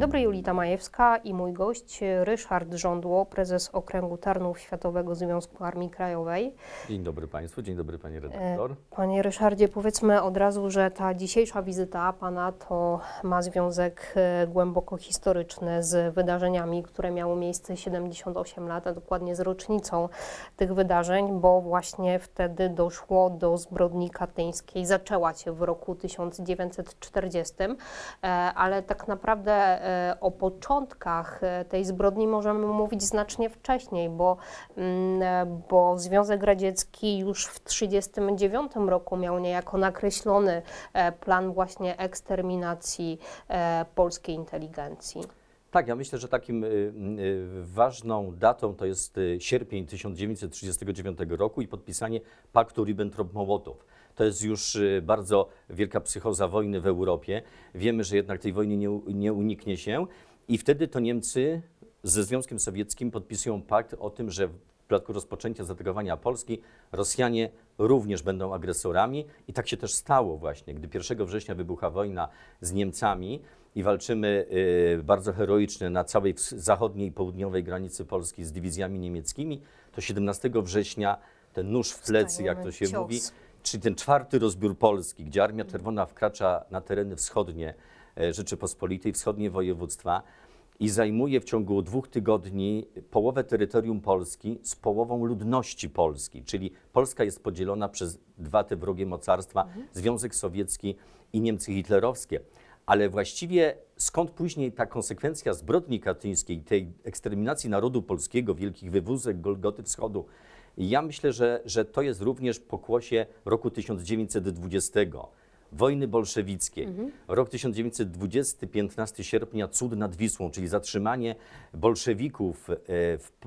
dobry, Julita Majewska i mój gość Ryszard Rządło, prezes Okręgu Tarnów Światowego Związku Armii Krajowej. Dzień dobry Państwu, dzień dobry Panie redaktor. E, panie Ryszardzie, powiedzmy od razu, że ta dzisiejsza wizyta Pana to ma związek e, głęboko historyczny z wydarzeniami, które miały miejsce 78 lat, a dokładnie z rocznicą tych wydarzeń, bo właśnie wtedy doszło do zbrodni katyńskiej. Zaczęła się w roku 1940, e, ale tak naprawdę E, o początkach e, tej zbrodni możemy mówić znacznie wcześniej, bo, mm, e, bo Związek Radziecki już w 1939 roku miał niejako nakreślony plan właśnie eksterminacji polskiej inteligencji. Tak, ja myślę, że takim y, y, ważną datą to jest y, sierpień 1939 roku i podpisanie paktu Ribbentrop-Mołotow. To jest już y, bardzo wielka psychoza wojny w Europie. Wiemy, że jednak tej wojny nie, nie uniknie się. I wtedy to Niemcy ze Związkiem Sowieckim podpisują pakt o tym, że w przypadku rozpoczęcia zaatakowania Polski Rosjanie również będą agresorami. I tak się też stało właśnie, gdy 1 września wybucha wojna z Niemcami i walczymy y, bardzo heroicznie na całej zachodniej i południowej granicy Polski z dywizjami niemieckimi, to 17 września ten nóż w plecy, Stajemy jak to się cios. mówi, czyli ten czwarty rozbiór Polski, gdzie Armia Czerwona wkracza na tereny wschodnie e, Rzeczypospolitej, wschodnie województwa i zajmuje w ciągu dwóch tygodni połowę terytorium Polski z połową ludności Polski, czyli Polska jest podzielona przez dwa te wrogie mocarstwa, mhm. Związek Sowiecki i Niemcy hitlerowskie. Ale właściwie skąd później ta konsekwencja zbrodni katyńskiej, tej eksterminacji narodu polskiego, wielkich wywózek, Golgoty Wschodu, ja myślę, że, że to jest również pokłosie roku 1920 wojny bolszewickiej. Mhm. Rok 1920, 15 sierpnia, cud nad Wisłą, czyli zatrzymanie bolszewików e,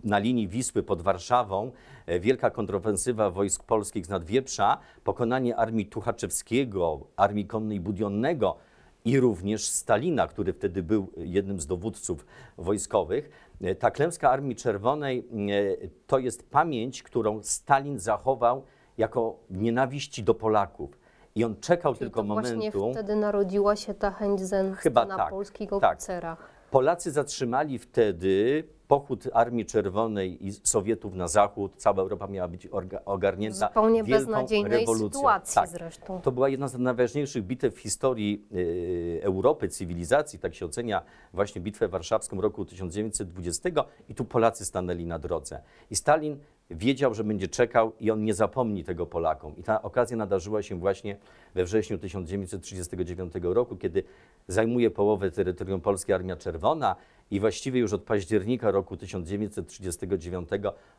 na linii Wisły pod Warszawą, e, wielka kontrofensywa wojsk polskich z Nadwieprza, pokonanie armii Tuchaczewskiego, armii konnej Budionnego i również Stalina, który wtedy był jednym z dowódców wojskowych. E, ta klęska Armii Czerwonej e, to jest pamięć, którą Stalin zachował jako nienawiści do Polaków. I on czekał Czyli tylko to momentu. Właśnie wtedy narodziła się ta chęć zemsty na tak, polskich tak. oficerach. Polacy zatrzymali wtedy pochód Armii Czerwonej i Sowietów na zachód. Cała Europa miała być ogarnięta Zupełnie wielką beznadziejnej rewolucją. sytuacji tak. zresztą. To była jedna z najważniejszych bitew w historii y, Europy, cywilizacji. Tak się ocenia właśnie bitwę warszawską roku 1920 i tu Polacy stanęli na drodze. I Stalin wiedział, że będzie czekał i on nie zapomni tego Polakom. I ta okazja nadarzyła się właśnie we wrześniu 1939 roku, kiedy zajmuje połowę terytorium Polski Armia Czerwona i właściwie już od października roku 1939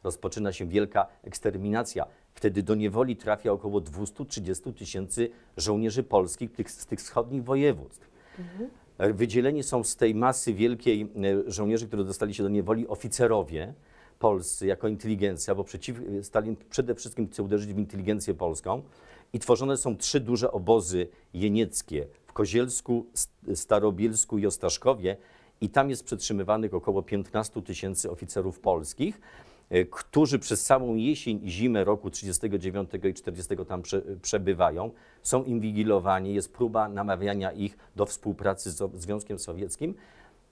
rozpoczyna się wielka eksterminacja. Wtedy do niewoli trafia około 230 tysięcy żołnierzy polskich tych, z tych wschodnich województw. Mhm. Wydzieleni są z tej masy wielkiej e, żołnierzy, którzy dostali się do niewoli, oficerowie, polscy jako inteligencja, bo przeciw, Stalin przede wszystkim chce uderzyć w inteligencję polską i tworzone są trzy duże obozy jenieckie w Kozielsku, Starobielsku i Ostaszkowie i tam jest przetrzymywanych około 15 tysięcy oficerów polskich, e, którzy przez całą jesień i zimę roku 39 i 40 tam przebywają, są inwigilowani, jest próba namawiania ich do współpracy z Związkiem Sowieckim,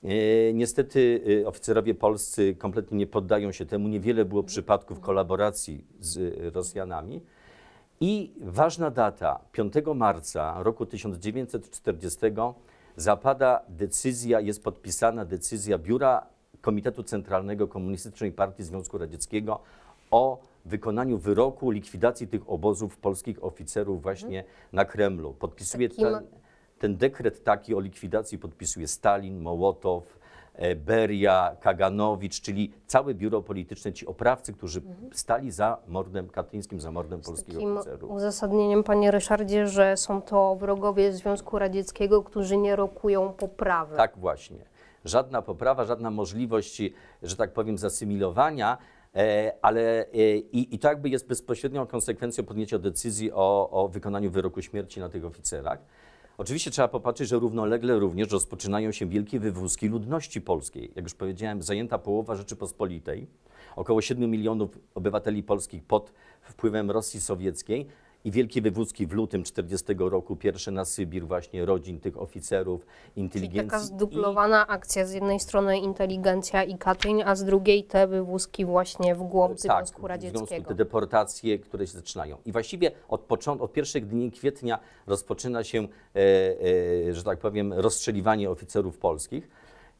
E, niestety e, oficerowie polscy kompletnie nie poddają się temu. Niewiele było przypadków kolaboracji z Rosjanami. I ważna data, 5 marca roku 1940 zapada decyzja, jest podpisana decyzja Biura Komitetu Centralnego Komunistycznej Partii Związku Radzieckiego o wykonaniu wyroku likwidacji tych obozów polskich oficerów właśnie na Kremlu. Podpisuje Takim ten ten dekret taki o likwidacji podpisuje Stalin, Mołotow, e, Beria, Kaganowicz, czyli całe biuro polityczne, ci oprawcy, którzy mhm. stali za mordem katyńskim, za mordem Z polskiego takim oficeru. uzasadnieniem, panie Ryszardzie, że są to wrogowie Związku Radzieckiego, którzy nie rokują poprawy. Tak właśnie. Żadna poprawa, żadna możliwość, że tak powiem, zasymilowania, e, ale e, i, i to jakby jest bezpośrednią konsekwencją podjęcia decyzji o, o wykonaniu wyroku śmierci na tych oficerach. Oczywiście trzeba popatrzeć, że równolegle również rozpoczynają się wielkie wywózki ludności polskiej. Jak już powiedziałem, zajęta połowa Rzeczypospolitej, około 7 milionów obywateli polskich pod wpływem Rosji Sowieckiej i wielkie wywózki w lutym 40 roku, pierwsze na Sybir właśnie rodzin tych oficerów, inteligencji. Czyli taka zdublowana I... akcja, z jednej strony inteligencja i Katyń, a z drugiej te wywózki właśnie w głąb tak, Związku tak, Radzieckiego. Tak, te deportacje, które się zaczynają. I właściwie od, począt, od pierwszych dni kwietnia rozpoczyna się, e, e, że tak powiem, rozstrzeliwanie oficerów polskich.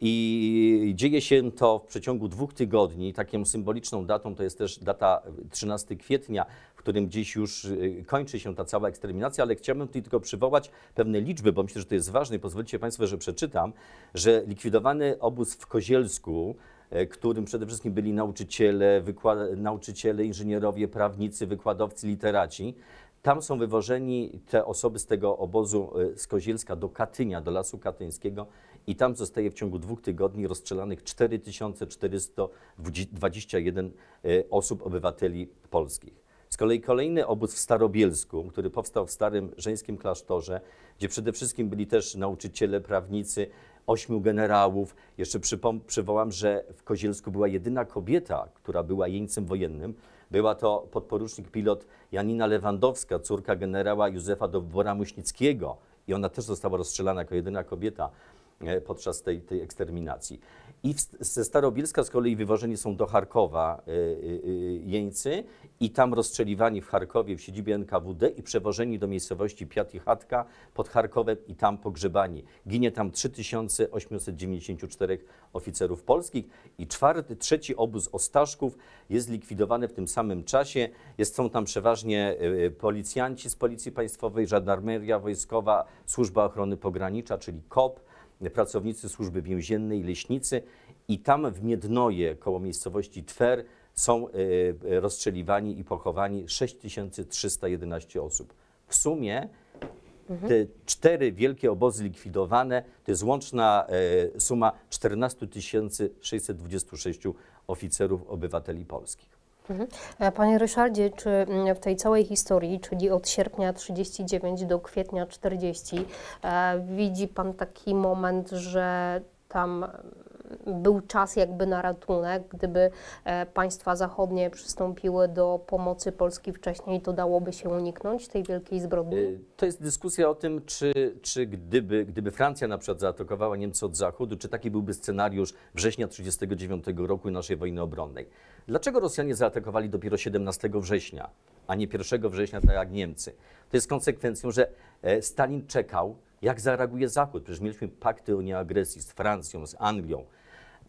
I dzieje się to w przeciągu dwóch tygodni. Taką symboliczną datą to jest też data 13 e, kwietnia, którym gdzieś już y, kończy się ta cała eksterminacja, ale chciałbym tutaj tylko przywołać pewne liczby, bo myślę, że to jest ważne i pozwolicie Państwo, że przeczytam, że likwidowany obóz w Kozielsku e, którym przede wszystkim byli nauczyciele, nauczyciele, inżynierowie, prawnicy, wykładowcy, literaci. Tam są wywożeni te osoby z tego obozu e, z Kozielska do Katynia, do Lasu Katyńskiego i tam zostaje w ciągu dwóch tygodni rozstrzelanych 4421 e, osób, obywateli polskich. Z kolei kolejny obóz w Starobielsku, który powstał w starym żeńskim klasztorze, gdzie przede wszystkim byli też nauczyciele, prawnicy, ośmiu generałów. Jeszcze przywołam, że w Kozielsku była jedyna kobieta, która była jeńcem wojennym. Była to podporucznik pilot Janina Lewandowska, córka generała Józefa Dowbora Muśnickiego. I ona też została rozstrzelana jako jedyna kobieta e, podczas tej, tej eksterminacji i ze Starobielska z kolei wywożeni są do Charkowa y, y, y, jeńcy i tam rozstrzeliwani w Charkowie w siedzibie NKWD i przewożeni do miejscowości Piat i Chatka pod Charkowem i tam pogrzebani. Ginie tam 3894 oficerów polskich i czwarty, trzeci obóz Ostaszków jest likwidowany w tym samym czasie. Jest, są tam przeważnie policjanci z Policji Państwowej, Żandarmeria Wojskowa, Służba Ochrony Pogranicza, czyli KOP, pracownicy służby więziennej, leśnicy i tam w Miednoje koło miejscowości Twer są e, e, rozstrzeliwani i pochowani 6311 osób. W sumie te cztery wielkie obozy likwidowane to jest łączna e, suma 14 626 oficerów obywateli polskich. Mhm. E, panie Ryszardzie, czy mm, w tej całej historii, czyli od sierpnia 39 do kwietnia 40, e, widzi Pan taki moment, że tam był czas jakby na ratunek, gdyby e, państwa zachodnie przystąpiły do pomocy Polski wcześniej, to dałoby się uniknąć tej wielkiej zbrodni? E, to jest dyskusja o tym, czy, czy gdyby, gdyby Francja na przykład zaatakowała Niemcy od zachodu, czy taki byłby scenariusz września 1939 roku i naszej wojny obronnej. Dlaczego Rosjanie zaatakowali dopiero 17 września, a nie 1 września, tak jak Niemcy? To jest konsekwencją, że e, Stalin czekał, jak zareaguje Zachód. Przecież mieliśmy pakty o nieagresji z Francją, z Anglią.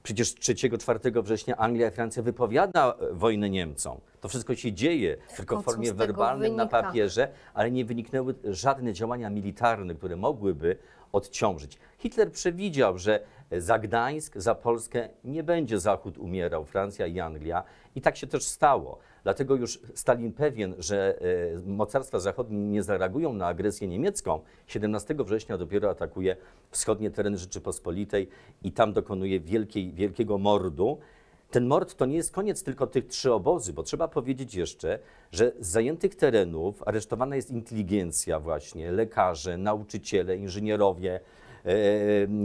Przecież 3-4 września Anglia i Francja wypowiada e, wojnę Niemcom. To wszystko się dzieje, tak, tylko w formie werbalnej na papierze, ale nie wyniknęły żadne działania militarne, które mogłyby odciążyć. Hitler przewidział, że za Gdańsk, za Polskę nie będzie Zachód umierał, Francja i Anglia. I tak się też stało. Dlatego już Stalin pewien, że e, mocarstwa zachodnie nie zareagują na agresję niemiecką, 17 września dopiero atakuje wschodnie tereny Rzeczypospolitej i tam dokonuje wielkiej, wielkiego mordu. Ten mord to nie jest koniec tylko tych trzy obozy, bo trzeba powiedzieć jeszcze, że z zajętych terenów aresztowana jest inteligencja właśnie, lekarze, nauczyciele, inżynierowie, e,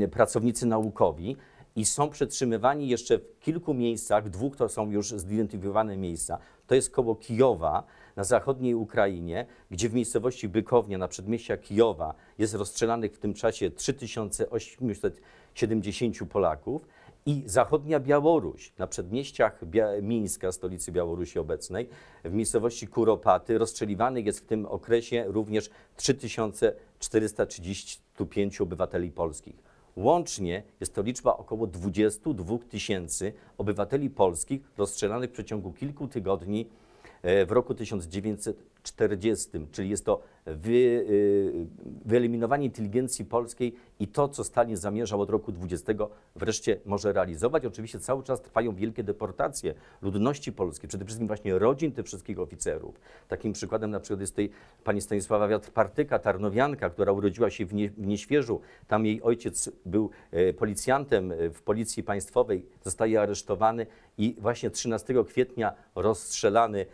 e, pracownicy naukowi i są przetrzymywani jeszcze w kilku miejscach, dwóch to są już zidentyfikowane miejsca. To jest koło Kijowa na zachodniej Ukrainie, gdzie w miejscowości Bykownia na przedmieścia Kijowa jest rozstrzelanych w tym czasie 3870 Polaków i zachodnia Białoruś, na przedmieściach Bia Mińska, stolicy Białorusi obecnej, w miejscowości Kuropaty, rozstrzeliwanych jest w tym okresie również 3435 obywateli polskich. Łącznie jest to liczba około 22 tysięcy obywateli polskich rozstrzelanych w przeciągu kilku tygodni e, w roku 1900, 40, czyli jest to wy, y, wyeliminowanie inteligencji polskiej i to, co Stalin zamierzał od roku 20, wreszcie może realizować. Oczywiście cały czas trwają wielkie deportacje ludności polskiej, przede wszystkim właśnie rodzin tych wszystkich oficerów. Takim przykładem na przykład jest tej pani Stanisława Wiatr-Partyka, tarnowianka, która urodziła się w, nie, w Nieświeżu. Tam jej ojciec był e, policjantem e, w Policji Państwowej, zostaje aresztowany i właśnie 13 kwietnia rozstrzelany e,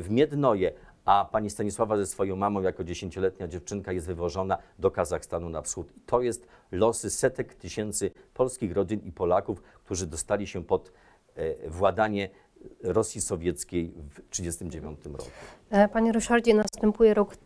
w Miednoje a pani Stanisława ze swoją mamą jako dziesięcioletnia dziewczynka jest wywożona do Kazachstanu na wschód. I to jest losy setek tysięcy polskich rodzin i Polaków, którzy dostali się pod e, władanie Rosji Sowieckiej w 1939 roku. E, panie Ryszardzie, następuje rok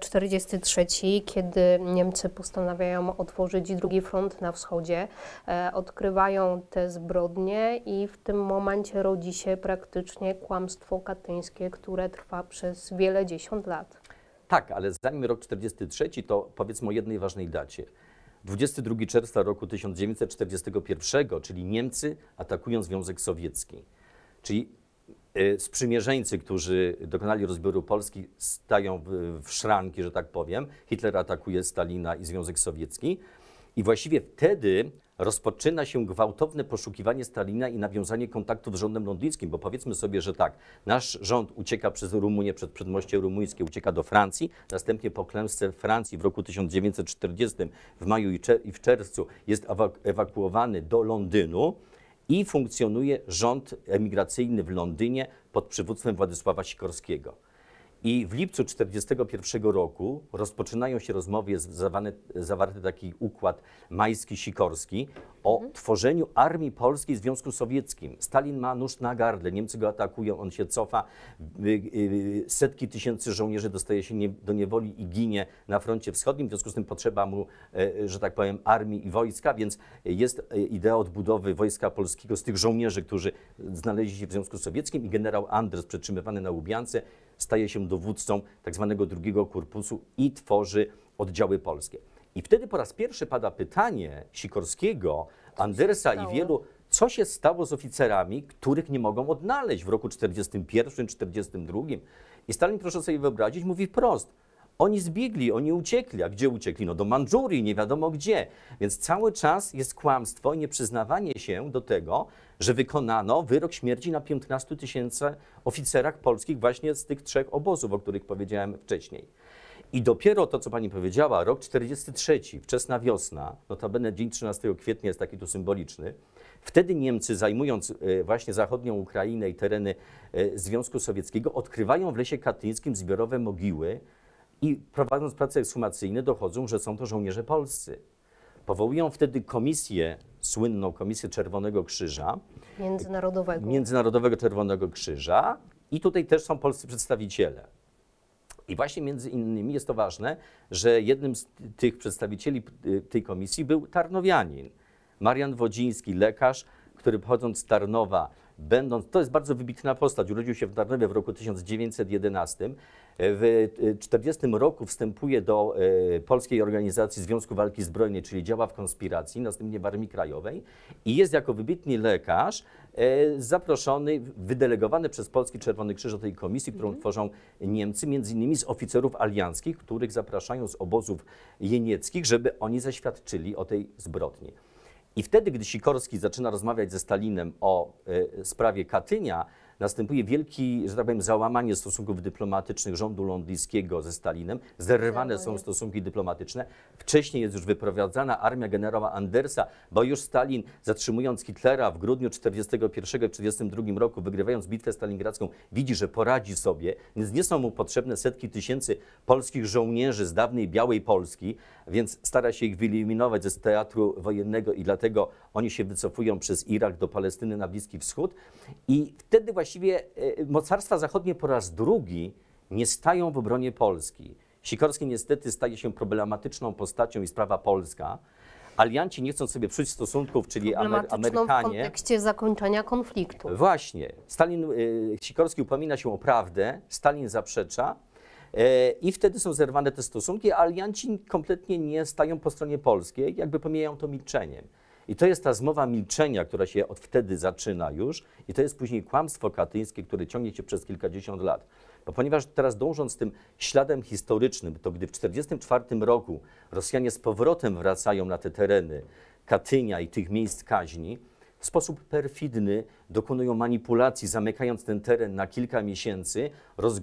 43, kiedy Niemcy postanawiają otworzyć drugi front na wschodzie. E, odkrywają te zbrodnie i w tym momencie rodzi się praktycznie kłamstwo katyńskie, które trwa przez wiele dziesiąt lat. Tak, ale zanim rok 43, to powiedzmy o jednej ważnej dacie. 22 czerwca roku 1941, czyli Niemcy atakują Związek Sowiecki. Czyli y, sprzymierzeńcy, którzy dokonali rozbioru Polski, stają w szranki, że tak powiem. Hitler atakuje Stalina i Związek Sowiecki. I właściwie wtedy rozpoczyna się gwałtowne poszukiwanie Stalina i nawiązanie kontaktów z rządem londyńskim, bo powiedzmy sobie, że tak, nasz rząd ucieka przez Rumunię, przed przedmoście rumuńskie, ucieka do Francji, następnie po klęsce Francji w roku 1940 w maju i, i w czerwcu jest ewakuowany do Londynu, i funkcjonuje rząd emigracyjny w Londynie pod przywództwem Władysława Sikorskiego. I w lipcu 1941 roku rozpoczynają się rozmowy, jest zawany, zawarty taki układ majski-sikorski o mhm. tworzeniu armii polskiej w Związku Sowieckim. Stalin ma nóż na gardle, Niemcy go atakują, on się cofa, y, y, setki tysięcy żołnierzy dostaje się do niewoli i ginie na froncie wschodnim, w związku z tym potrzeba mu, e, że tak powiem, armii i wojska, więc jest e, idea odbudowy wojska polskiego z tych żołnierzy, którzy znaleźli się w Związku Sowieckim i generał Andres przetrzymywany na Łubiance staje się dowódcą tzw. Tak drugiego korpusu i tworzy oddziały polskie. I wtedy po raz pierwszy pada pytanie Sikorskiego, Andersa i wielu, co się stało z oficerami, których nie mogą odnaleźć w roku 41, 42. I Stalin, proszę sobie wyobrazić, mówi wprost – oni zbiegli, oni uciekli. A gdzie uciekli? No do Mandżurii, nie wiadomo gdzie. Więc cały czas jest kłamstwo i nieprzyznawanie się do tego, że wykonano wyrok śmierci na 15 tysięcy oficerach polskich właśnie z tych trzech obozów, o których powiedziałem wcześniej. I dopiero to, co pani powiedziała, rok 43, wczesna wiosna, notabene dzień 13 kwietnia jest taki tu symboliczny, Wtedy Niemcy, zajmując e, właśnie zachodnią Ukrainę i tereny e, Związku Sowieckiego, odkrywają w lesie katyńskim zbiorowe mogiły i prowadząc prace ekshumacyjne dochodzą, że są to żołnierze polscy. Powołują wtedy komisję, słynną komisję Czerwonego Krzyża. Międzynarodowego. Międzynarodowego Czerwonego Krzyża i tutaj też są polscy przedstawiciele. I właśnie między innymi jest to ważne, że jednym z tych przedstawicieli tej komisji był Tarnowianin. Marian Wodziński, lekarz, który pochodząc z Tarnowa, będąc, to jest bardzo wybitna postać, urodził się w Tarnowie w roku 1911, w 1940 roku wstępuje do e, Polskiej Organizacji Związku Walki Zbrojnej, czyli działa w konspiracji, następnie w Armii Krajowej i jest jako wybitny lekarz e, zaproszony, wydelegowany przez Polski Czerwony Krzyż do tej komisji, którą mhm. tworzą Niemcy, między innymi z oficerów alianckich, których zapraszają z obozów jenieckich, żeby oni zaświadczyli o tej zbrodni. I wtedy, gdy Sikorski zaczyna rozmawiać ze Stalinem o e, sprawie Katynia, następuje wielki, że tak powiem, załamanie stosunków dyplomatycznych rządu londyńskiego ze Stalinem. Zerwane są stosunki dyplomatyczne. Wcześniej jest już wyprowadzana armia generała Andersa, bo już Stalin, zatrzymując Hitlera w grudniu 1941-1942 roku, wygrywając bitwę stalingradzką, widzi, że poradzi sobie, więc nie są mu potrzebne setki tysięcy polskich żołnierzy z dawnej Białej Polski, więc stara się ich wyeliminować ze teatru wojennego i dlatego oni się wycofują przez Irak do Palestyny na Bliski Wschód i wtedy właściwie e, mocarstwa zachodnie po raz drugi nie stają w obronie Polski. Sikorski niestety staje się problematyczną postacią i sprawa polska. Alianci nie chcą sobie psuć stosunków, czyli Amer Amerykanie. w kontekście zakończenia konfliktu. Właśnie. Stalin, e, Sikorski upomina się o prawdę, Stalin zaprzecza e, i wtedy są zerwane te stosunki, a alianci kompletnie nie stają po stronie polskiej, jakby pomijają to milczeniem. I to jest ta zmowa milczenia, która się od wtedy zaczyna już i to jest później kłamstwo katyńskie, które ciągnie się przez kilkadziesiąt lat. Bo ponieważ teraz dążąc tym śladem historycznym, to gdy w 1944 roku Rosjanie z powrotem wracają na te tereny Katynia i tych miejsc kaźni, w sposób perfidny dokonują manipulacji, zamykając ten teren na kilka miesięcy, roz,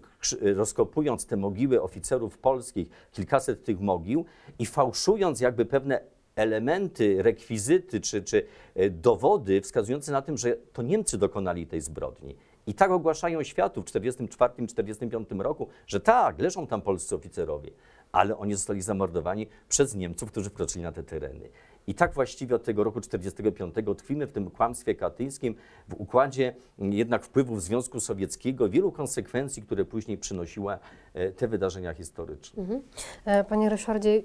rozkopując te mogiły oficerów polskich, kilkaset tych mogił i fałszując jakby pewne elementy, rekwizyty czy, czy e, dowody wskazujące na tym, że to Niemcy dokonali tej zbrodni. I tak ogłaszają światu w 1944-1945 roku, że tak, leżą tam polscy oficerowie, ale oni zostali zamordowani przez Niemców, którzy wkroczyli na te tereny. I tak właściwie od tego roku 45 tkwimy w tym kłamstwie katyńskim w układzie jednak wpływów Związku Sowieckiego, wielu konsekwencji, które później przynosiła e, te wydarzenia historyczne. Mhm. E, panie Ryszardzie,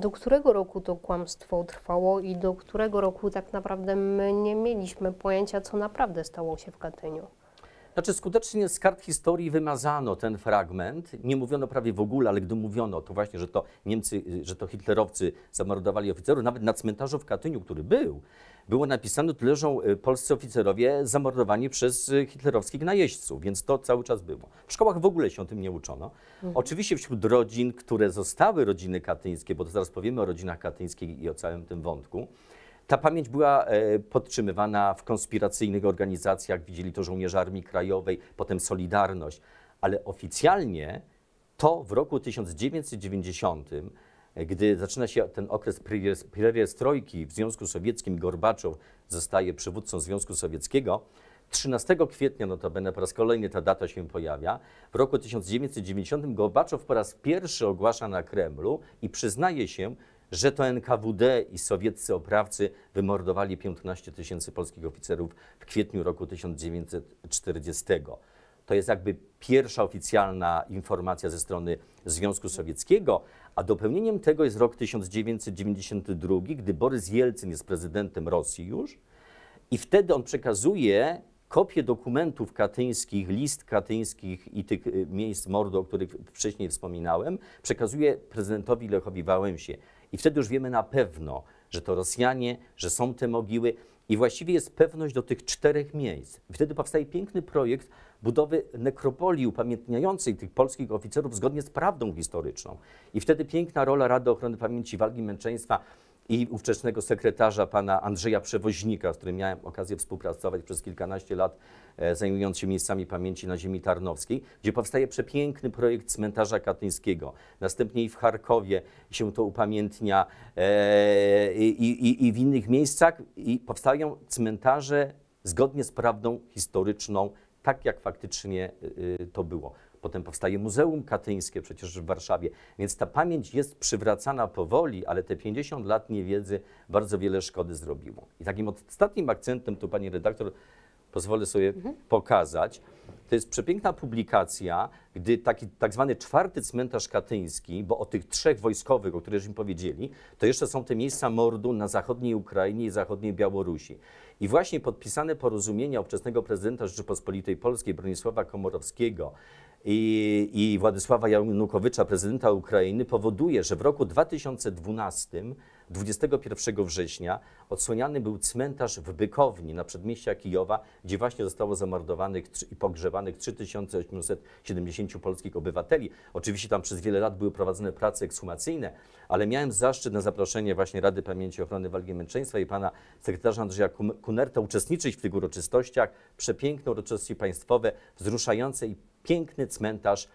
do którego roku to kłamstwo trwało i do którego roku tak naprawdę my nie mieliśmy pojęcia, co naprawdę stało się w Katyniu? Znaczy skutecznie z kart historii wymazano ten fragment. Nie mówiono prawie w ogóle, ale gdy mówiono to właśnie, że to Niemcy, że to hitlerowcy zamordowali oficerów, nawet na cmentarzu w Katyniu, który był, było napisane, tu leżą e, polscy oficerowie zamordowani przez e, hitlerowskich najeźdźców, więc to cały czas było. W szkołach w ogóle się o tym nie uczono. Mhm. Oczywiście wśród rodzin, które zostały rodziny katyńskie, bo to zaraz powiemy o rodzinach katyńskich i o całym tym wątku, ta pamięć była e, podtrzymywana w konspiracyjnych organizacjach, widzieli to żołnierze Armii Krajowej, potem Solidarność, ale oficjalnie to w roku 1990 e, gdy zaczyna się ten okres perestrojki w Związku Sowieckim, Gorbaczow zostaje przywódcą Związku Sowieckiego. 13 kwietnia, notabene po raz kolejny ta data się pojawia, w roku 1990 Gorbaczow po raz pierwszy ogłasza na Kremlu i przyznaje się, że to NKWD i sowieccy oprawcy wymordowali 15 tysięcy polskich oficerów w kwietniu roku 1940. To jest jakby pierwsza oficjalna informacja ze strony Związku Sowieckiego, a dopełnieniem tego jest rok 1992, gdy Borys Jelcyn jest prezydentem Rosji już i wtedy on przekazuje kopie dokumentów katyńskich, list katyńskich i tych y, miejsc mordu, o których wcześniej wspominałem, przekazuje prezydentowi Lechowi Wałęsie. I wtedy już wiemy na pewno, że to Rosjanie, że są te mogiły. I właściwie jest pewność do tych czterech miejsc. I wtedy powstaje piękny projekt budowy nekropolii upamiętniającej tych polskich oficerów zgodnie z prawdą historyczną. I wtedy piękna rola Rady Ochrony Pamięci Walki Męczeństwa i ówczesnego sekretarza pana Andrzeja Przewoźnika, z którym miałem okazję współpracować przez kilkanaście lat, e, zajmując się miejscami pamięci na ziemi tarnowskiej, gdzie powstaje przepiękny projekt cmentarza katyńskiego. Następnie i w Charkowie się to upamiętnia e, i, i, i w innych miejscach i powstają cmentarze zgodnie z prawdą historyczną, tak jak faktycznie e, to było. Potem powstaje Muzeum Katyńskie przecież w Warszawie. Więc ta pamięć jest przywracana powoli, ale te 50 lat niewiedzy bardzo wiele szkody zrobiło. I takim ostatnim akcentem, tu pani redaktor pozwolę sobie mhm. pokazać, to jest przepiękna publikacja, gdy taki tak zwany czwarty cmentarz katyński, bo o tych trzech wojskowych, o których żeśmy powiedzieli, to jeszcze są te miejsca mordu na zachodniej Ukrainie i zachodniej Białorusi. I właśnie podpisane porozumienia ówczesnego prezydenta Rzeczypospolitej Polskiej Bronisława Komorowskiego i, i Władysława Janukowycza, prezydenta Ukrainy, powoduje, że w roku 2012, 21 września, odsłonięty był cmentarz w Bykowni na przedmieściach Kijowa, gdzie właśnie zostało zamordowanych i pogrzebanych 3870 polskich obywateli. Oczywiście tam przez wiele lat były prowadzone prace ekshumacyjne, ale miałem zaszczyt na zaproszenie właśnie Rady Pamięci Ochrony Walki Męczeństwa i pana sekretarza Andrzeja Kunerta uczestniczyć w tych uroczystościach. Przepiękne uroczystości państwowe, wzruszające i piękny cmentarz,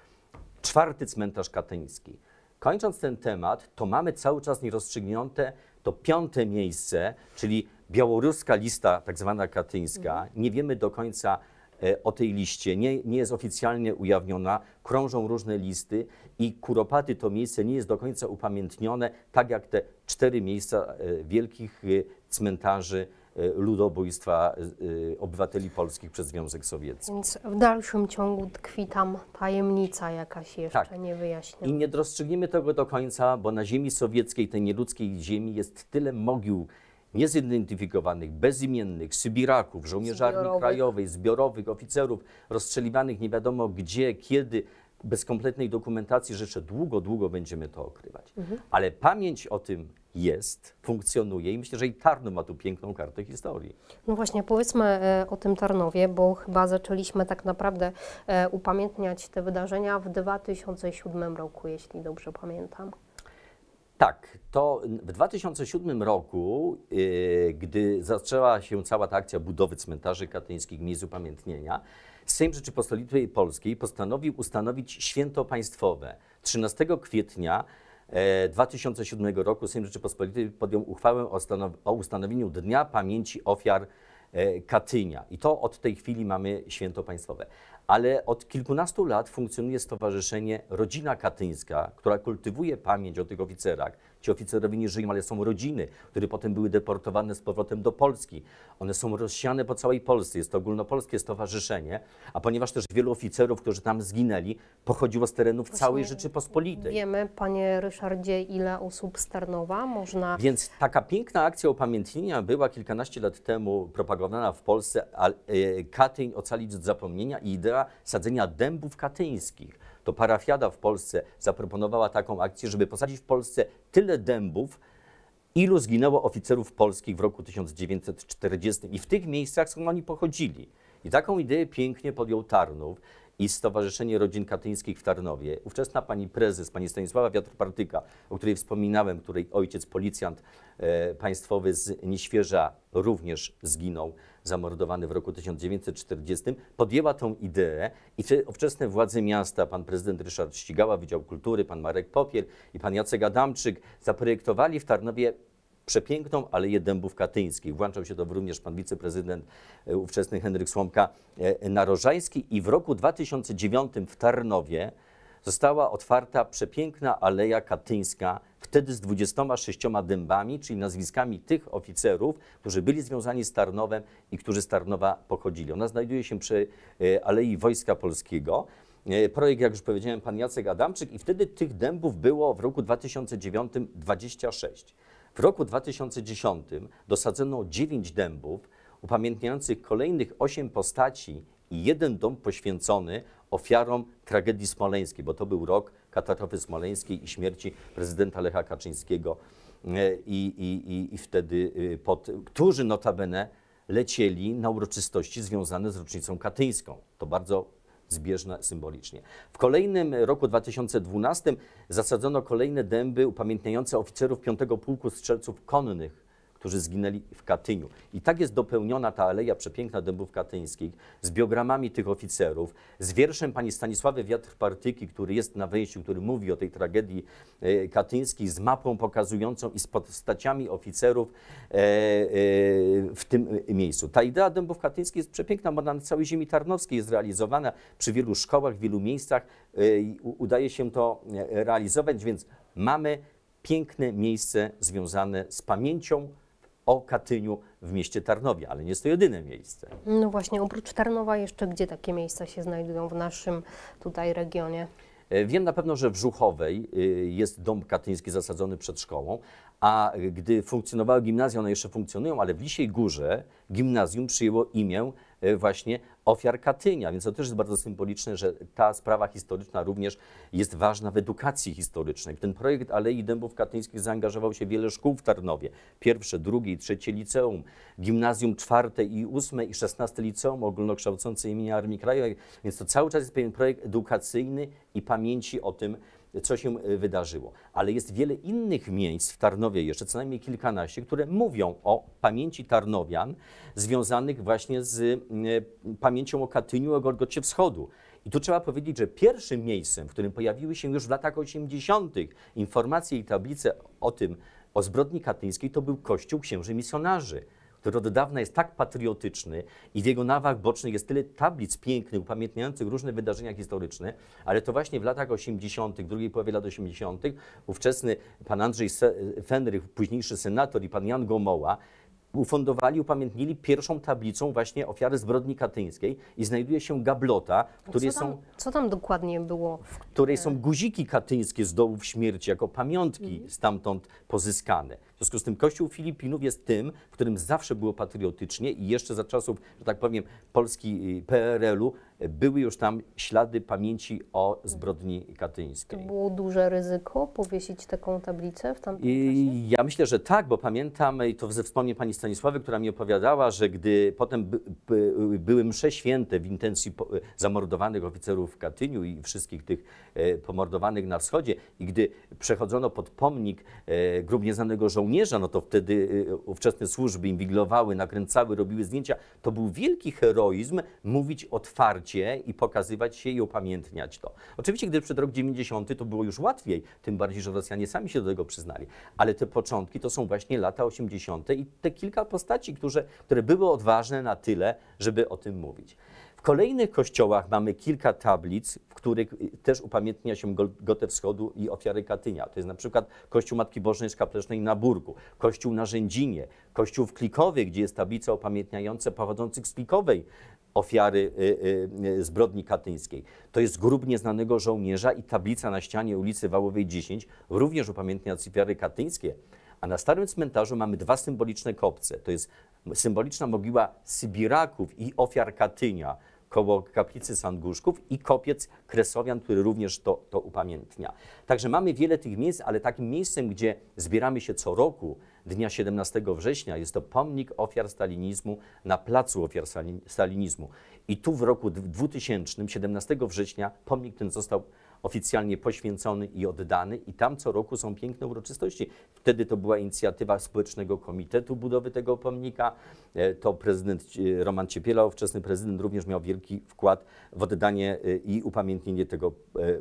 czwarty cmentarz katyński. Kończąc ten temat, to mamy cały czas nierozstrzygnięte to piąte miejsce, czyli białoruska lista, tak zwana katyńska. Mhm. Nie wiemy do końca e, o tej liście, nie, nie jest oficjalnie ujawniona, krążą różne listy i Kuropaty to miejsce nie jest do końca upamiętnione, tak jak te cztery miejsca e, wielkich e, cmentarzy Y, ludobójstwa y, y, obywateli polskich przez Związek Sowiecki. Więc w dalszym ciągu tkwi tam tajemnica jakaś jeszcze tak. niewyjaśniona. I nie dostrzegniemy tego do końca, bo na ziemi sowieckiej, tej nieludzkiej ziemi jest tyle mogił niezidentyfikowanych, bezimiennych, Sybiraków, żołnierzy Armii Krajowej, zbiorowych, oficerów rozstrzeliwanych nie wiadomo gdzie, kiedy, bez kompletnej dokumentacji, że jeszcze długo, długo będziemy to okrywać. Mhm. Ale pamięć o tym jest, funkcjonuje i myślę, że i Tarnów ma tu piękną kartę historii. No właśnie, powiedzmy e, o tym Tarnowie, bo chyba zaczęliśmy tak naprawdę e, upamiętniać te wydarzenia w 2007 roku, jeśli dobrze pamiętam. Tak, to w 2007 roku, e, gdy zaczęła się cała ta akcja budowy cmentarzy katyńskich, miejsc upamiętnienia, Sejm Rzeczypospolitej Polskiej postanowił ustanowić święto państwowe. 13 kwietnia 2007 e, roku Sejm Rzeczypospolitej podjął uchwałę o, o ustanowieniu Dnia Pamięci Ofiar e, Katynia. I to od tej chwili mamy święto państwowe. Ale od kilkunastu lat funkcjonuje Stowarzyszenie Rodzina Katyńska, która kultywuje pamięć o tych oficerach, Ci oficerowie nie żyją, ale są rodziny, które potem były deportowane z powrotem do Polski. One są rozsiane po całej Polsce. Jest to ogólnopolskie stowarzyszenie, a ponieważ też wielu oficerów, którzy tam zginęli, pochodziło z terenów Właśnie całej Rzeczypospolitej. Wiemy, panie Ryszardzie, ile osób z Tarnowa można... Więc taka piękna akcja upamiętnienia była kilkanaście lat temu propagowana w Polsce, a e, Katyń ocalić od zapomnienia i idea sadzenia dębów katyńskich to parafiada w Polsce zaproponowała taką akcję, żeby posadzić w Polsce tyle dębów, ilu zginęło oficerów polskich w roku 1940 i w tych miejscach, skąd oni pochodzili. I taką ideę pięknie podjął Tarnów i Stowarzyszenie Rodzin Katyńskich w Tarnowie. Ówczesna pani prezes, pani Stanisława Wiatr-Partyka, o której wspominałem, której ojciec policjant e, państwowy z Nieświeża również zginął, zamordowany w roku 1940, podjęła tą ideę i te ówczesne władze miasta, pan prezydent Ryszard Ścigała, Wydział Kultury, pan Marek Popiel i pan Jacek Adamczyk zaprojektowali w Tarnowie przepiękną Aleję Dębów Katyńskich. Włączał się to również pan wiceprezydent e, ówczesny Henryk Słomka e, Narożański i w roku 2009 w Tarnowie została otwarta przepiękna Aleja Katyńska, wtedy z 26 dębami, czyli nazwiskami tych oficerów, którzy byli związani z Tarnowem i którzy z Tarnowa pochodzili. Ona znajduje się przy e, Alei Wojska Polskiego. Projekt, jak już powiedziałem, pan Jacek Adamczyk i wtedy tych dębów było w roku 2009 26. W roku 2010 dosadzono 9 dębów upamiętniających kolejnych 8 postaci i jeden dom poświęcony ofiarom tragedii smoleńskiej, bo to był rok katastrofy smoleńskiej i śmierci prezydenta Lecha Kaczyńskiego e, i, i, i, i wtedy, y, pod, którzy notabene lecieli na uroczystości związane z rocznicą katyńską. To bardzo zbieżna symbolicznie. W kolejnym roku 2012 zasadzono kolejne dęby upamiętniające oficerów 5 Pułku Strzelców Konnych którzy zginęli w Katyniu. I tak jest dopełniona ta aleja przepiękna dębów katyńskich z biogramami tych oficerów, z wierszem pani Stanisławy Wiatr-Partyki, który jest na wejściu, który mówi o tej tragedii e, katyńskiej, z mapą pokazującą i z postaciami oficerów e, e, w tym miejscu. Ta idea dębów katyńskich jest przepiękna, bo na całej ziemi tarnowskiej jest realizowana przy wielu szkołach, w wielu miejscach udaje się to realizować, więc mamy piękne miejsce związane z pamięcią o Katyniu w mieście Tarnowie, ale nie jest to jedyne miejsce. No właśnie, oprócz Tarnowa jeszcze gdzie takie miejsca się znajdują w naszym tutaj regionie? E, wiem na pewno, że w Żuchowej e, jest dom katyński zasadzony przed szkołą, a gdy funkcjonowały gimnazja, one jeszcze funkcjonują, ale w Lisiej Górze gimnazjum przyjęło imię Y, właśnie ofiar Katynia. Więc to też jest bardzo symboliczne, że ta sprawa historyczna również jest ważna w edukacji historycznej. W ten projekt Alei Dębów Katyńskich zaangażował się wiele szkół w Tarnowie. Pierwsze, drugie i trzecie liceum, gimnazjum czwarte i ósme i szesnaste liceum ogólnokształcące imienia Armii Krajowej. Więc to cały czas jest pewien projekt edukacyjny i pamięci o tym, co się e, wydarzyło. Ale jest wiele innych miejsc w Tarnowie, jeszcze co najmniej kilkanaście, które mówią o pamięci Tarnowian związanych właśnie z e, pamięcią o Katyniu, o Golgocie Wschodu. I tu trzeba powiedzieć, że pierwszym miejscem, w którym pojawiły się już w latach 80. informacje i tablice o tym, o zbrodni katyńskiej, to był Kościół Księży Misjonarzy który od dawna jest tak patriotyczny i w jego nawach bocznych jest tyle tablic pięknych, upamiętniających różne wydarzenia historyczne, ale to właśnie w latach 80., drugiej połowie lat 80., ówczesny pan Andrzej Fenrych, późniejszy senator i pan Jan Gomoła, ufundowali, upamiętnili pierwszą tablicą właśnie ofiary zbrodni katyńskiej i znajduje się gablota, które są... Co tam dokładnie było? W której są guziki katyńskie z dołów śmierci jako pamiątki mhm. stamtąd pozyskane. W związku z tym Kościół Filipinów jest tym, w którym zawsze było patriotycznie i jeszcze za czasów, że tak powiem, Polski y, PRL-u były już tam ślady pamięci o zbrodni katyńskiej. To było duże ryzyko powiesić taką tablicę w tamtym miejscu. Ja myślę, że tak, bo pamiętam, i to ze wspomnień pani Stanisławy, która mi opowiadała, że gdy potem by, by, były msze święte w intencji zamordowanych oficerów w Katyniu i wszystkich tych e, pomordowanych na wschodzie i gdy przechodzono pod pomnik e, grób nieznanego żołnierza, żołnierza, no to wtedy y, y, ówczesne służby inwigilowały, nakręcały, robiły zdjęcia. To był wielki heroizm mówić otwarcie i pokazywać się i upamiętniać to. Oczywiście, gdy przed rok 90 to było już łatwiej, tym bardziej, że Rosjanie sami się do tego przyznali. Ale te początki to są właśnie lata 80. i te kilka postaci, które, które były odważne na tyle, żeby o tym mówić. W kolejnych kościołach mamy kilka tablic, w których y, też upamiętnia się Gotę Wschodu i ofiary Katynia. To jest na przykład Kościół Matki Bożnej Szkaplecznej na Burgu, Kościół na Rzędzinie, Kościół w Klikowie, gdzie jest tablica upamiętniająca pochodzących z Klikowej ofiary y, y, zbrodni katyńskiej. To jest grób nieznanego żołnierza i tablica na ścianie ulicy Wałowej 10, również upamiętnia ofiary katyńskie. A na starym cmentarzu mamy dwa symboliczne kopce. To jest symboliczna mogiła Sybiraków i ofiar Katynia koło kaplicy Sandguszków i kopiec Kresowian, który również to, to upamiętnia. Także mamy wiele tych miejsc, ale takim miejscem, gdzie zbieramy się co roku, dnia 17 września, jest to pomnik ofiar stalinizmu na placu ofiar stalinizmu. I tu w roku 2000, 17 września, pomnik ten został oficjalnie poświęcony i oddany i tam co roku są piękne uroczystości. Wtedy to była inicjatywa Społecznego Komitetu Budowy tego pomnika, e, to prezydent e, Roman Ciepiela, ówczesny prezydent, również miał wielki wkład w oddanie e, i upamiętnienie tego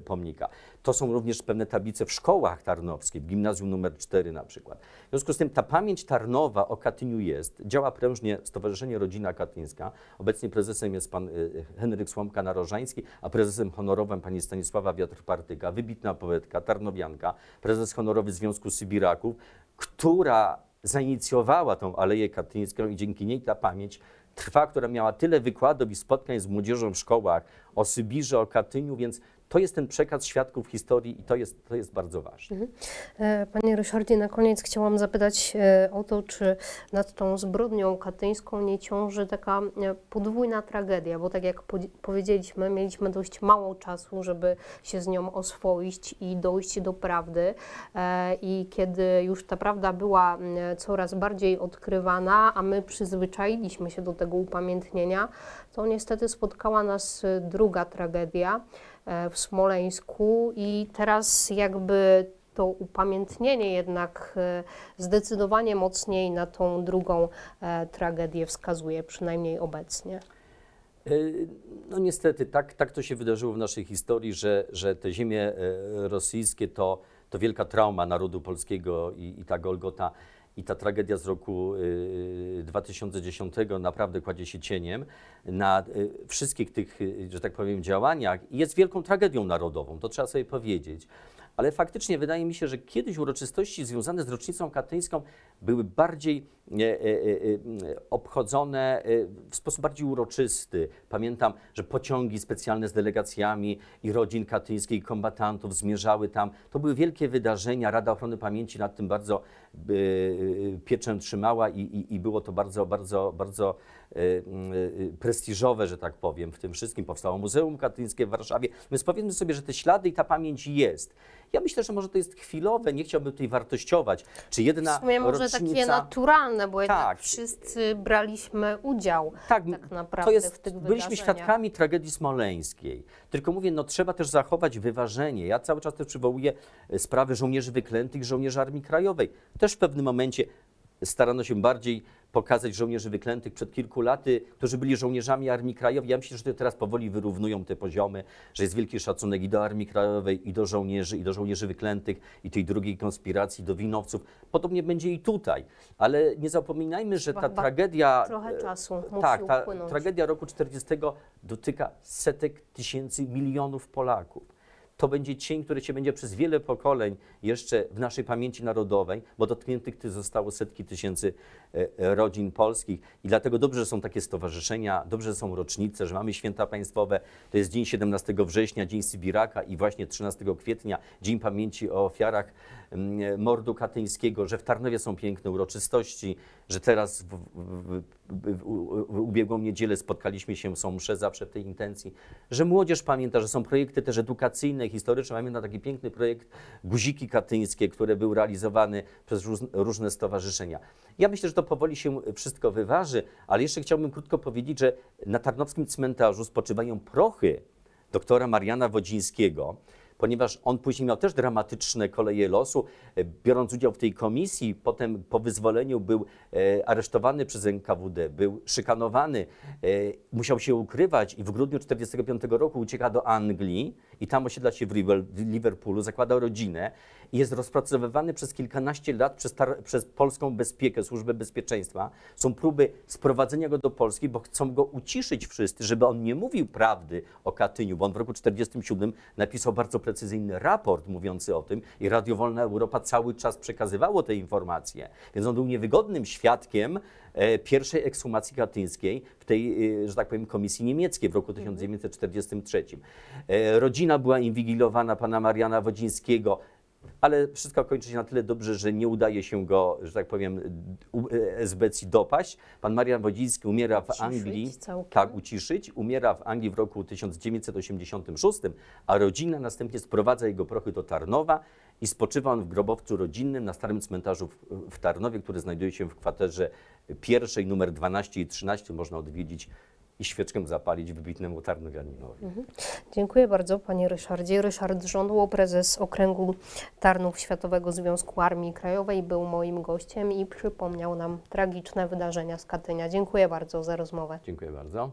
pomnika. To są również pewne tablice w szkołach tarnowskich, w gimnazjum numer 4 na przykład. W związku z tym ta pamięć tarnowa o Katyniu jest, działa prężnie Stowarzyszenie Rodzina Katyńska, obecnie prezesem jest pan Henryk Słomka-Narożański, a prezesem honorowym pani Stanisława Wiatr Piotr Partyka, wybitna poetka, tarnowianka, prezes honorowy Związku Sybiraków, która zainicjowała tą Aleję Katyńską i dzięki niej ta pamięć trwa, która miała tyle wykładów i spotkań z młodzieżą w szkołach o Sybirze, o Katyniu, więc to jest ten przekaz świadków historii i to jest, to jest bardzo ważne. Mhm. E, panie Ryszardzie, na koniec chciałam zapytać e, o to, czy nad tą zbrodnią katyńską nie ciąży taka e, podwójna tragedia, bo tak jak powiedzieliśmy, mieliśmy dość mało czasu, żeby się z nią oswoić i dojść do prawdy i kiedy już ta prawda była coraz bardziej odkrywana, a my przyzwyczailiśmy się do tego upamiętnienia, to niestety spotkała nas druga tragedia, E, w Smoleńsku i teraz jakby to upamiętnienie jednak e, zdecydowanie mocniej na tą drugą e, tragedię wskazuje, przynajmniej obecnie. No niestety, tak, tak to się wydarzyło w naszej historii, że, że te ziemie rosyjskie to, to wielka trauma narodu polskiego i, i ta Golgota i ta tragedia z roku 2010 y, naprawdę kładzie się cieniem na y, wszystkich tych, y, że tak powiem, działaniach i jest wielką tragedią narodową, to trzeba sobie powiedzieć ale faktycznie wydaje mi się, że kiedyś uroczystości związane z rocznicą katyńską były bardziej e, e, e, obchodzone e, w sposób bardziej uroczysty. Pamiętam, że pociągi specjalne z delegacjami i rodzin katyńskich, i kombatantów zmierzały tam. To były wielkie wydarzenia. Rada Ochrony Pamięci nad tym bardzo e, e, pieczę trzymała i, i, i było to bardzo, bardzo, bardzo Y, y, y, prestiżowe, że tak powiem, w tym wszystkim. Powstało Muzeum Katyńskie w Warszawie, więc powiedzmy sobie, że te ślady i ta pamięć jest. Ja myślę, że może to jest chwilowe, nie chciałbym tutaj wartościować. Czy jedna w sumie może rocznica... takie naturalne, bo tak. jednak wszyscy braliśmy udział tak, tak naprawdę to jest, w tych byliśmy Byliśmy świadkami tragedii smoleńskiej. Tylko mówię, no trzeba też zachować wyważenie. Ja cały czas też przywołuję e, sprawy żołnierzy wyklętych, żołnierzy Armii Krajowej. Też w pewnym momencie starano się bardziej pokazać żołnierzy wyklętych przed kilku laty, którzy byli żołnierzami Armii Krajowej. Ja myślę, że teraz powoli wyrównują te poziomy, że jest wielki szacunek i do Armii Krajowej, i do żołnierzy, i do żołnierzy wyklętych, i tej drugiej konspiracji, do winowców. Podobnie będzie i tutaj. Ale nie zapominajmy, że ta tragedia... Trochę e, czasu Tak, ta upłynąć. tragedia roku 40 dotyka setek tysięcy, milionów Polaków to będzie cień, który się będzie przez wiele pokoleń jeszcze w naszej pamięci narodowej, bo dotkniętych ty zostało setki tysięcy e, e, rodzin polskich i dlatego dobrze, że są takie stowarzyszenia, dobrze, że są rocznice, że mamy święta państwowe. To jest dzień 17 września, dzień Sybiraka i właśnie 13 kwietnia, dzień pamięci o ofiarach mordu katyńskiego, że w Tarnowie są piękne uroczystości, że teraz w, w, w, w ubiegłą niedzielę spotkaliśmy się, są msze zawsze w tej intencji, że młodzież pamięta, że są projekty też edukacyjne, historyczne. na taki piękny projekt Guziki Katyńskie, który był realizowany przez różne stowarzyszenia. Ja myślę, że to powoli się wszystko wyważy, ale jeszcze chciałbym krótko powiedzieć, że na tarnowskim cmentarzu spoczywają prochy doktora Mariana Wodzińskiego, ponieważ on później miał też dramatyczne koleje losu, e, biorąc udział w tej komisji, potem po wyzwoleniu był e, aresztowany przez NKWD, był szykanowany, e, musiał się ukrywać i w grudniu 1945 roku ucieka do Anglii i tam osiedla się w Liverpoolu, zakłada rodzinę i jest rozpracowywany przez kilkanaście lat przez, przez polską bezpiekę, służbę bezpieczeństwa. Są próby sprowadzenia go do Polski, bo chcą go uciszyć wszyscy, żeby on nie mówił prawdy o Katyniu, bo on w roku 1947 napisał bardzo precyzyjny raport mówiący o tym i Radio Wolna Europa cały czas przekazywało te informacje. Więc on był niewygodnym świadkiem e, pierwszej ekshumacji katyńskiej w tej, e, że tak powiem, komisji niemieckiej w roku 1943. Mhm. E, rodzina rodzina była inwigilowana pana Mariana Wodzińskiego, ale wszystko kończy się na tyle dobrze, że nie udaje się go, że tak powiem, esbecji dopaść. Pan Marian Wodziński umiera w Anglii. Całkiem. Tak, uciszyć. Umiera w Anglii w roku 1986, a rodzina następnie sprowadza jego prochy do Tarnowa i spoczywa on w grobowcu rodzinnym na starym cmentarzu w Tarnowie, który znajduje się w kwaterze pierwszej, numer 12 i 13. Można odwiedzić i świeczkę zapalić wybitnemu tarnowianinowi. Mhm. Dziękuję bardzo Panie Ryszardzie. Ryszard Żądło, prezes Okręgu Tarnów Światowego Związku Armii Krajowej był moim gościem i przypomniał nam tragiczne wydarzenia z Katynia. Dziękuję bardzo za rozmowę. Dziękuję bardzo.